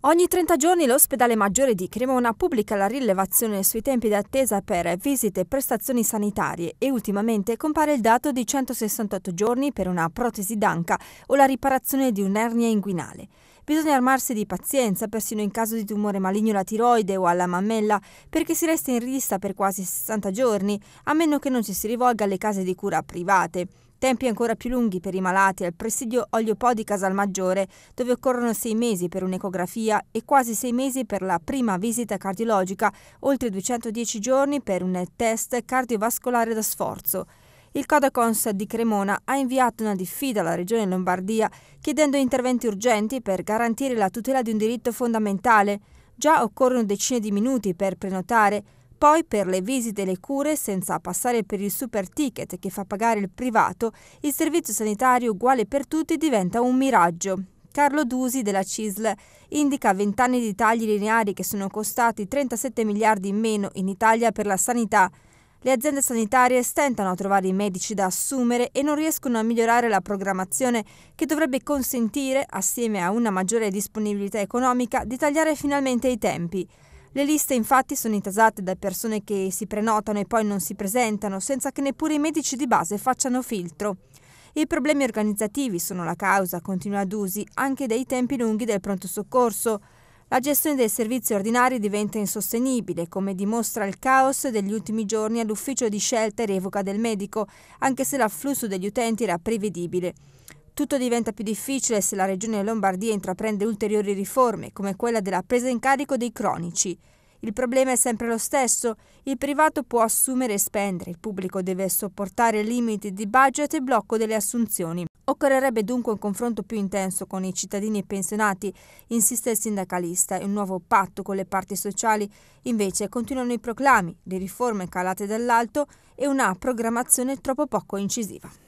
Ogni 30 giorni l'ospedale maggiore di Cremona pubblica la rilevazione sui tempi d'attesa per visite e prestazioni sanitarie e ultimamente compare il dato di 168 giorni per una protesi d'anca o la riparazione di un'ernia inguinale. Bisogna armarsi di pazienza, persino in caso di tumore maligno alla tiroide o alla mammella, perché si resta in rivista per quasi 60 giorni, a meno che non ci si rivolga alle case di cura private. Tempi ancora più lunghi per i malati al presidio Olio di Casalmaggiore, dove occorrono sei mesi per un'ecografia e quasi sei mesi per la prima visita cardiologica, oltre 210 giorni per un test cardiovascolare da sforzo il Codacons di Cremona ha inviato una diffida alla Regione Lombardia chiedendo interventi urgenti per garantire la tutela di un diritto fondamentale. Già occorrono decine di minuti per prenotare, poi per le visite e le cure, senza passare per il super ticket che fa pagare il privato, il servizio sanitario uguale per tutti diventa un miraggio. Carlo Dusi della CISL indica 20 anni di tagli lineari che sono costati 37 miliardi in meno in Italia per la sanità. Le aziende sanitarie stentano a trovare i medici da assumere e non riescono a migliorare la programmazione che dovrebbe consentire, assieme a una maggiore disponibilità economica, di tagliare finalmente i tempi. Le liste infatti sono intasate da persone che si prenotano e poi non si presentano, senza che neppure i medici di base facciano filtro. I problemi organizzativi sono la causa, continua Dusi, anche dei tempi lunghi del pronto soccorso la gestione dei servizi ordinari diventa insostenibile, come dimostra il caos degli ultimi giorni all'ufficio di scelta e revoca del medico, anche se l'afflusso degli utenti era prevedibile. Tutto diventa più difficile se la Regione Lombardia intraprende ulteriori riforme, come quella della presa in carico dei cronici. Il problema è sempre lo stesso, il privato può assumere e spendere, il pubblico deve sopportare limiti di budget e blocco delle assunzioni. Occorrerebbe dunque un confronto più intenso con i cittadini e pensionati, insiste il sindacalista, e un nuovo patto con le parti sociali. Invece continuano i proclami le riforme calate dall'alto e una programmazione troppo poco incisiva.